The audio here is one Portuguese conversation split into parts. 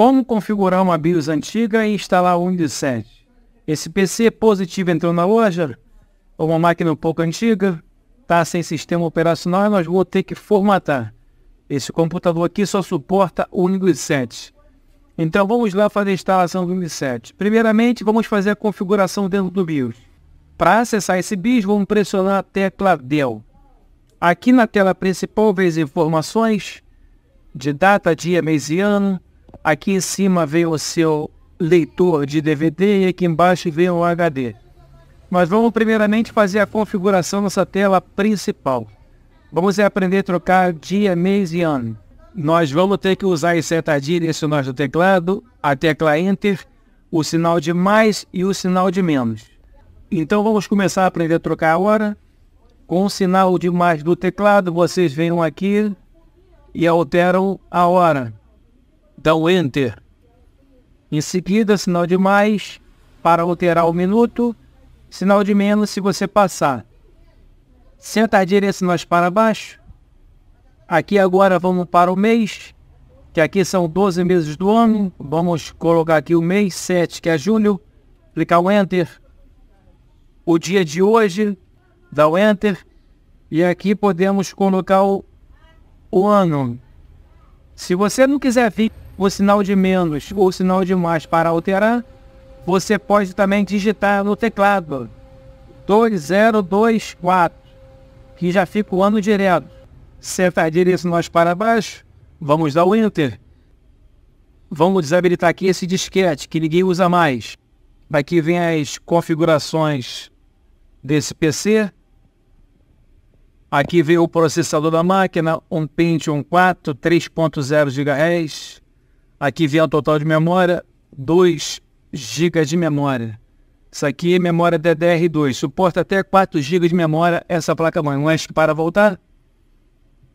Como configurar uma BIOS antiga e instalar o Windows 7? Esse PC positivo entrou na loja, ou uma máquina um pouco antiga, está sem sistema operacional e nós vou ter que formatar. Esse computador aqui só suporta o Windows 7. Então vamos lá fazer a instalação do Windows 7. Primeiramente vamos fazer a configuração dentro do BIOS. Para acessar esse BIOS vamos pressionar a tecla DEL. Aqui na tela principal vês informações de data, dia, mês e ano, Aqui em cima vem o seu leitor de DVD e aqui embaixo vem o HD. Mas vamos primeiramente fazer a configuração nossa tela principal. Vamos é aprender a trocar dia, mês e ano. Nós vamos ter que usar as setas direcionais do teclado, a tecla Enter, o sinal de mais e o sinal de menos. Então vamos começar a aprender a trocar a hora. Com o sinal de mais do teclado, vocês venham aqui e alteram a hora dá o Enter. Em seguida, sinal de mais para alterar o minuto, sinal de menos se você passar. Sentar nós para baixo. Aqui agora vamos para o mês, que aqui são 12 meses do ano. Vamos colocar aqui o mês 7, que é julho. Clicar o Enter. O dia de hoje, dá o Enter. E aqui podemos colocar o, o ano. Se você não quiser vir o sinal de menos ou o sinal de mais para alterar, você pode também digitar no teclado 2024, que já fica o ano direto. Seta direito nós para baixo, vamos dar o Enter. Vamos desabilitar aqui esse disquete que ninguém usa mais. Aqui vem as configurações desse PC. Aqui vem o processador da máquina, um Pentium 4, 3.0 GHz. Aqui vem o total de memória, 2 GB de memória. Isso aqui é memória DDR2, suporta até 4 GB de memória essa placa-mãe. Um ESC para voltar.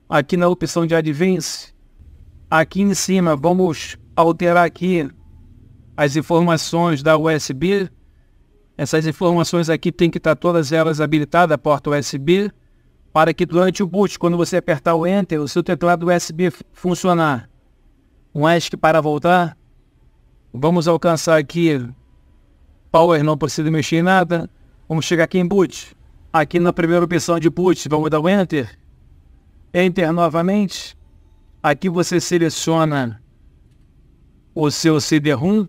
Aqui na opção de Advance, aqui em cima, vamos alterar aqui as informações da USB. Essas informações aqui tem que estar tá todas elas habilitadas a porta USB, para que durante o boot, quando você apertar o Enter, o seu teclado USB funcionar. Um que para voltar, vamos alcançar aqui, power não precisa mexer em nada, vamos chegar aqui em boot, aqui na primeira opção de boot, vamos dar o enter, enter novamente, aqui você seleciona o seu CD-ROM,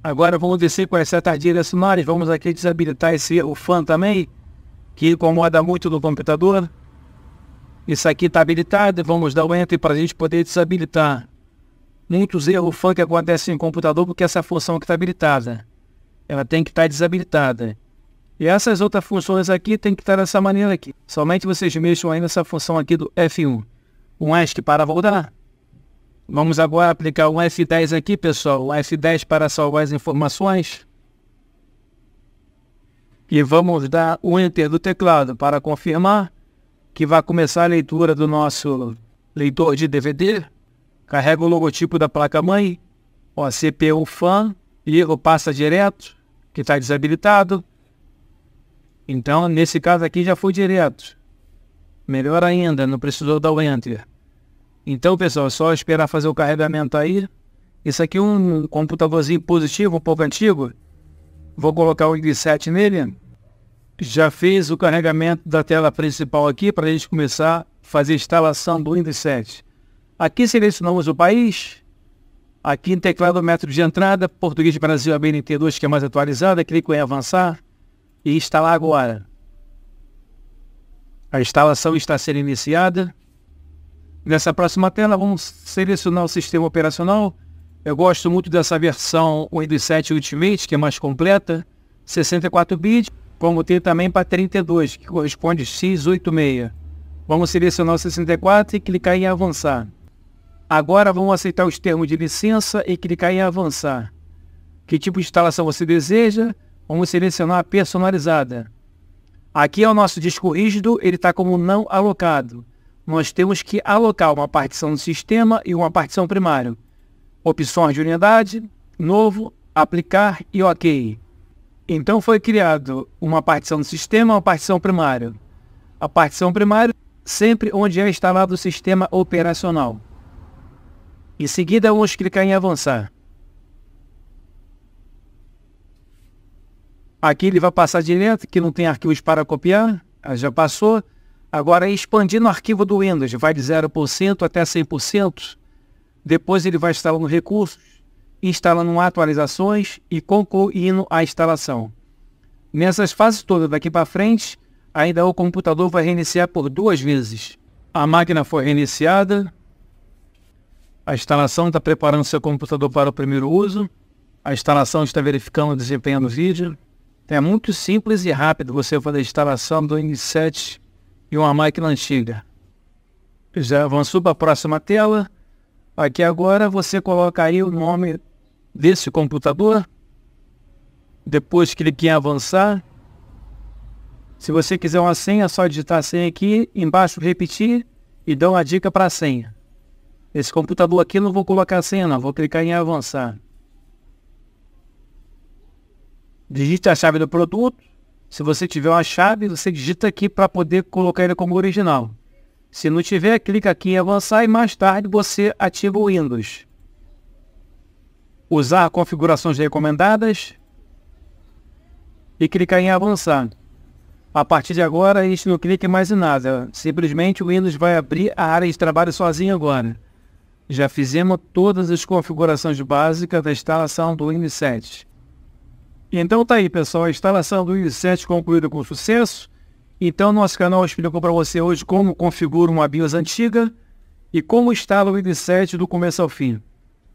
agora vamos descer com as setas direcionárias. vamos aqui desabilitar esse o fan também, que incomoda muito no computador, isso aqui está habilitado, vamos dar o enter para a gente poder desabilitar muitos erros funk acontecem em computador porque essa função que está habilitada. Ela tem que estar tá desabilitada. E essas outras funções aqui tem que estar tá dessa maneira aqui. Somente vocês mexam aí nessa função aqui do F1. Um ESC para voltar. Vamos agora aplicar um F10 aqui, pessoal. Um F10 para salvar as informações. E vamos dar o Enter do teclado para confirmar que vai começar a leitura do nosso leitor de DVD carrega o logotipo da placa-mãe, ó, CPU fan, e o passa direto, que está desabilitado. Então, nesse caso aqui já foi direto. Melhor ainda, não precisou dar o Enter. Então, pessoal, é só esperar fazer o carregamento aí. Isso aqui é um computadorzinho positivo, um pouco antigo. Vou colocar o i7 nele. Já fez o carregamento da tela principal aqui para a gente começar a fazer a instalação do Windows 7. Aqui selecionamos o país. Aqui em teclado método de entrada, português Brasil ABNT2, que é mais atualizada. Clico em avançar e instalar agora. A instalação está sendo iniciada. Nessa próxima tela, vamos selecionar o sistema operacional. Eu gosto muito dessa versão Windows 7 Ultimate, que é mais completa, 64 bits, como tem também para 32, que corresponde X86. Vamos selecionar o 64 e clicar em avançar. Agora vamos aceitar os termos de licença e clicar em avançar. Que tipo de instalação você deseja? Vamos selecionar a personalizada. Aqui é o nosso disco rígido, ele está como não alocado. Nós temos que alocar uma partição do sistema e uma partição primária. Opções de unidade, novo, aplicar e ok. Então foi criado uma partição do sistema, uma partição primária. A partição primária sempre onde é instalado o sistema operacional. Em seguida, vamos clicar em avançar. Aqui ele vai passar direto, que não tem arquivos para copiar, ah, já passou. Agora, expandindo o arquivo do Windows, vai de 0% até 100%. Depois ele vai instalando recursos, instalando atualizações e concluindo a instalação. Nessas fases todas daqui para frente, ainda o computador vai reiniciar por duas vezes. A máquina foi reiniciada, a instalação está preparando seu computador para o primeiro uso. A instalação está verificando o desempenho do vídeo. Então, é muito simples e rápido você fazer a instalação do N7 e uma máquina antiga. Já avançou para a próxima tela. Aqui agora você colocaria o nome desse computador. Depois clique em avançar. Se você quiser uma senha, é só digitar a senha aqui, embaixo repetir e dá uma dica para a senha. Esse computador aqui eu não vou colocar a senha não, vou clicar em avançar. Digite a chave do produto. Se você tiver uma chave, você digita aqui para poder colocar ele como original. Se não tiver, clica aqui em avançar e mais tarde você ativa o Windows. Usar configurações recomendadas e clicar em avançar. A partir de agora, a gente não clica mais em nada. Simplesmente o Windows vai abrir a área de trabalho sozinho agora. Já fizemos todas as configurações básicas da instalação do Windows 7. Então tá aí, pessoal, a instalação do Windows 7 concluída com sucesso. Então nosso canal explicou para você hoje como configura uma BIOS antiga e como instala o Windows 7 do começo ao fim.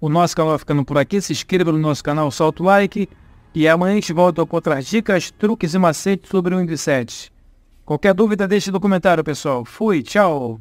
O nosso canal ficando por aqui, se inscreva no nosso canal, solta o like e amanhã a gente volta com outras dicas, truques e macetes sobre o Windows 7. Qualquer dúvida deixe no comentário, pessoal. Fui, tchau!